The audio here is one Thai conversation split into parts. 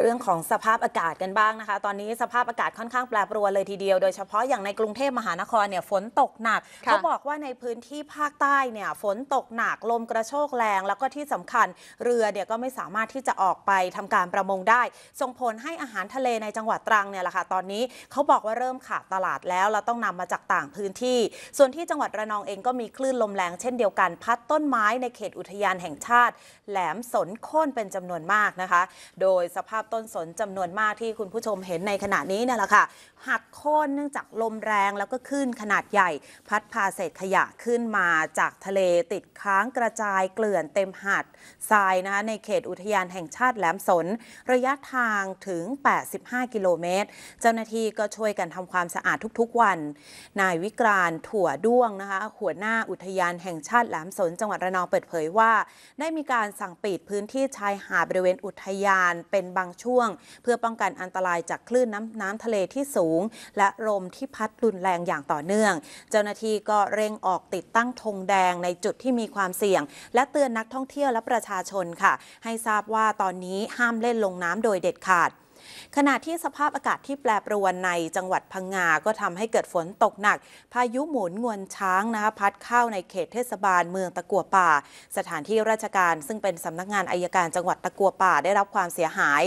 เรื่องของสภาพอากาศกันบ้างนะคะ ตอนนี้สภาพอากาศค่อนข้างแปรปรวนเลยทีเดียว โดยเฉพาะอย่างในกรุงเทพมหานครเนี่ยฝนตกหนักเขาบอกว่าในพื้นที่ภาคใต้เนี่ยฝนตกหนักลมกระโชกแรง แล้วก็ที่สำคัญเรือเนี่ยก็ไม่สามารถที่จะออกไปทำการประมงได้ส่งผลให้อาหารทะเลในจังหวัดตรังเนี่ยแหละค่ะตอนนี้เขาบอกว่าเริ่มขาดตลาดแล้วเราต้องนำมาจากต่างพื้นที่ ส่วนที่จังหวัดระนองเองก็มีคลื่นลมแรง เช่นเดียวกัน พัดต้นไม้ในเขตอุทยานแห่งชาติ แหลมสนโค่นเป็นจำนวนมากนะคะ โดยสภาพาพต้นสนจำนวนมากที่คุณผู้ชมเห็นในขณะนี้นี่แหละค่ะหักโค่นเนื่องจากลมแรงแล้วก็ขึ้นขนาดใหญ่ พัดพาเศษขยะขึ้นมาจากทะเลติดค้างกระจาย เกลื่อนเต็มหาดทรายนะคะในเขตอุทยานแห่งชาติแหลมสน ระยะทางถึง 85กิโลเมตรเจ้าหน้าที่ก็ช่วยกันทำความสะอาดทุกๆวัน นายวิกรานถั่วด้วงนะคะหัวหน้าอุทยานแห่งชาติแหลมสน จังหวัดระนองเปิดเผยว่า ได้มีการสั่งปิดพื้นที่ชายหาดบริเวณอุทยานเป็นบางางช่วงเพื่อป้องกันอันตรายจากคลื่นน้ำน้ำทะเลที่สูง และลมที่พัดรุนแรงอย่างต่อเนื่อง เจ้าหน้าที่ก็เร่งออกติดตั้งธงแดงในจุดที่มีความเสี่ยง และเตือนนักท่องเที่ยวและประชาชนค่ะ ให้ทราบว่าตอนนี้ห้ามเล่นลงน้ำโดยเด็ดขาดขณะที่สภาพอากาศที่แปรปรวนในจังหวัดพังงา ก็ทำให้เกิดฝนตกหนัก พายุหมุนงวนช้างนะคะพัดเข้าในเขตเทศบาลเมืองตะกัวป่า สถานที่ราชการซึ่งเป็นสำนักงานอายการจังหวัดตะกัวป่าได้รับความเสียหาย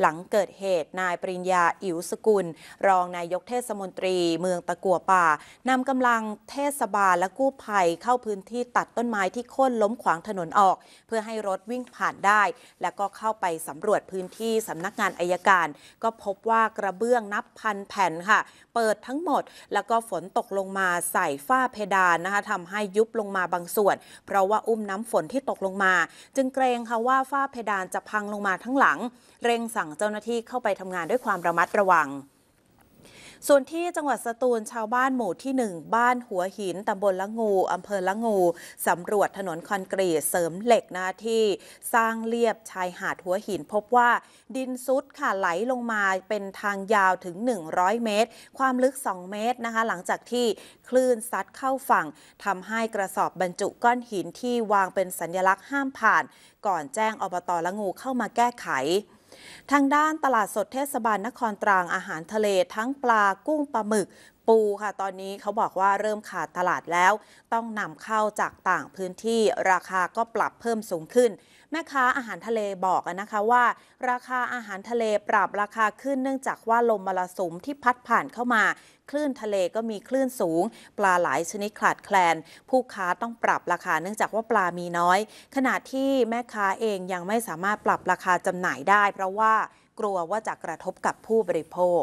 หลังเกิดเหตุนายปริญญาอิ๋วสกุล รองนายกเทศมนตรีเมืองตะกัวป่า นำกำลังเทศบาลและกู้ภัยเข้าพื้นที่ตัดต้นไม้ที่โค่นล้มขวางถนนออก เพื่อให้รถวิ่งผ่านได้ และก็เข้าไปสำรวจพื้นที่สำนักงานอายการก็พบว่ากระเบื้องนับพันแผ่นค่ะ เปิดทั้งหมดแล้วก็ฝนตกลงมาใส่ฝ้าเพดานนะคะทำให้ยุบลงมาบางส่วนเพราะว่าอุ้มน้ำฝนที่ตกลงมา จึงเกรงค่ะว่าฝ้าเพดานจะพังลงมาทั้งหลัง เร่งสั่งเจ้าหน้าที่เข้าไปทำงานด้วยความระมัดระวังส่วนที่จังหวัดสตูลชาวบ้านหมู่ที่ 1 บ้านหัวหินตำบลละงู อำเภอละงู สำรวจถนนคอนกรีตเสริมเหล็กนะที่สร้างเรียบชายหาดหัวหินพบว่า ดินซุดค่ะไหลลงมาเป็นทางยาวถึง 100 เมตร ความลึก 2 เมตรนะคะ หลังจากที่คลื่นซัดเข้าฝั่งทำให้กระสอบบรรจุก้อนหินที่วางเป็นสัญลักษณ์ห้ามผ่าน ก่อนแจ้งอบตละงูเข้ามาแก้ไขทางด้านตลาดสดเทศบาลนครตรังอาหารทะเลทั้งปลากุ้งปลาหมึกปูค่ะ ตอนนี้เขาบอกว่าเริ่มขาดตลาดแล้วต้องนำเข้าจากต่างพื้นที่ราคาก็ปรับเพิ่มสูงขึ้นแม่ค้าอาหารทะเลบอกนะคะว่าราคาอาหารทะเลปรับราคาขึ้นเนื่องจากว่าลมมรสุมที่พัดผ่านเข้ามา คลื่นทะเลก็มีคลื่นสูง ปลาหลายชนิดขาดแคลนผู้ค้าต้องปรับราคาเนื่องจากว่าปลามีน้อย ขณะที่แม่ค้าเองยังไม่สามารถปรับราคาจำหน่ายได้ เพราะว่ากลัวว่าจะกระทบกับผู้บริโภค